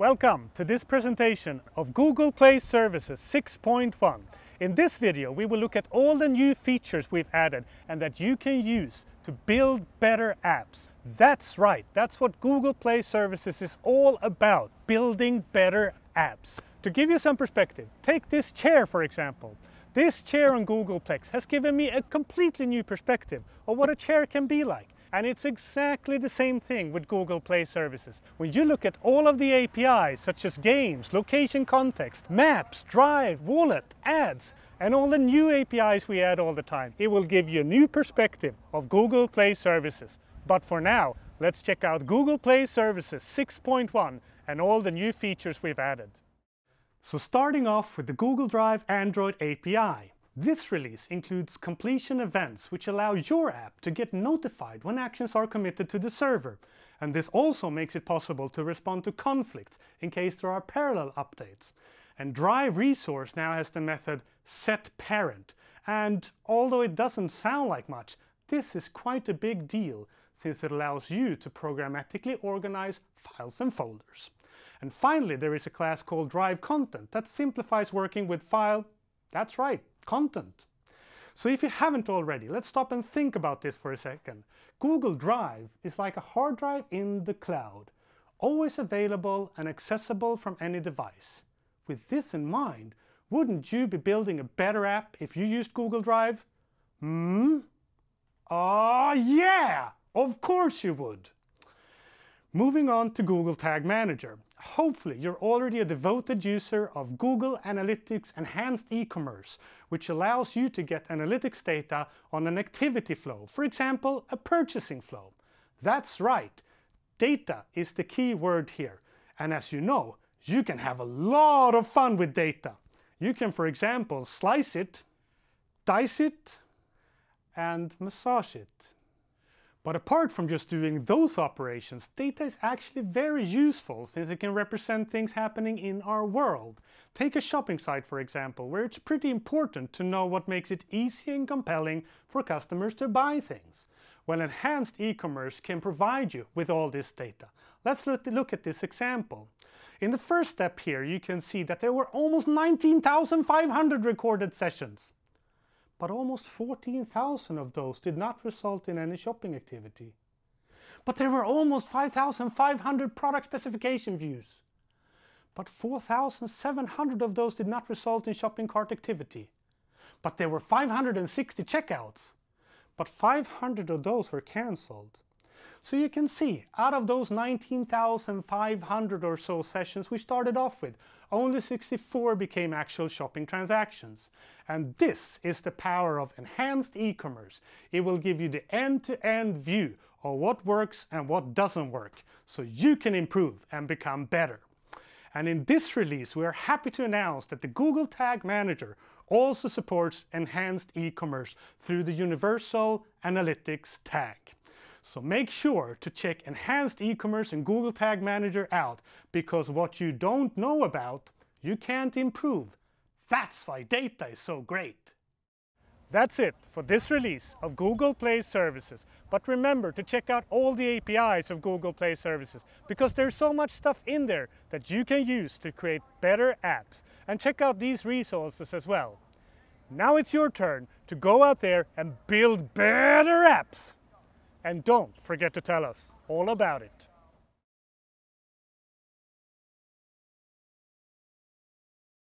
Welcome to this presentation of Google Play Services 6.1. In this video we will look at all the new features we've added and that you can use to build better apps. That's right, that's what Google Play Services is all about, building better apps. To give you some perspective, take this chair for example. This chair on Google Plex has given me a completely new perspective of what a chair can be like. And it's exactly the same thing with Google Play Services. When you look at all of the APIs, such as games, location context, maps, drive, wallet, ads, and all the new APIs we add all the time, it will give you a new perspective of Google Play Services. But for now, let's check out Google Play Services 6.1 and all the new features we've added. So starting off with the Google Drive Android API. This release includes completion events which allow your app to get notified when actions are committed to the server. And this also makes it possible to respond to conflicts in case there are parallel updates. And Drive Resource now has the method setParent. And although it doesn't sound like much, this is quite a big deal since it allows you to programmatically organize files and folders. And finally, there is a class called Drive Content that simplifies working with file, that's right, content. So if you haven't already, let's stop and think about this for a second. Google Drive is like a hard drive in the cloud, always available and accessible from any device. With this in mind, wouldn't you be building a better app if you used Google Drive? Hmm? Ah, uh, yeah! Of course you would! Moving on to Google Tag Manager. Hopefully, you're already a devoted user of Google Analytics Enhanced E-Commerce, which allows you to get analytics data on an activity flow, for example, a purchasing flow. That's right, data is the key word here. And as you know, you can have a lot of fun with data. You can, for example, slice it, dice it, and massage it. But apart from just doing those operations, data is actually very useful since it can represent things happening in our world. Take a shopping site, for example, where it's pretty important to know what makes it easy and compelling for customers to buy things. Well, enhanced e-commerce can provide you with all this data. Let's look at this example. In the first step here, you can see that there were almost 19,500 recorded sessions but almost 14,000 of those did not result in any shopping activity. But there were almost 5,500 product specification views. But 4,700 of those did not result in shopping cart activity. But there were 560 checkouts. But 500 of those were cancelled. So you can see, out of those 19,500 or so sessions we started off with, only 64 became actual shopping transactions. And this is the power of enhanced e-commerce. It will give you the end-to-end -end view of what works and what doesn't work, so you can improve and become better. And in this release, we are happy to announce that the Google Tag Manager also supports enhanced e-commerce through the Universal Analytics tag. So make sure to check Enhanced E-Commerce and Google Tag Manager out because what you don't know about, you can't improve. That's why data is so great. That's it for this release of Google Play Services. But remember to check out all the APIs of Google Play Services because there's so much stuff in there that you can use to create better apps. And check out these resources as well. Now it's your turn to go out there and build better apps. And don't forget to tell us all about it.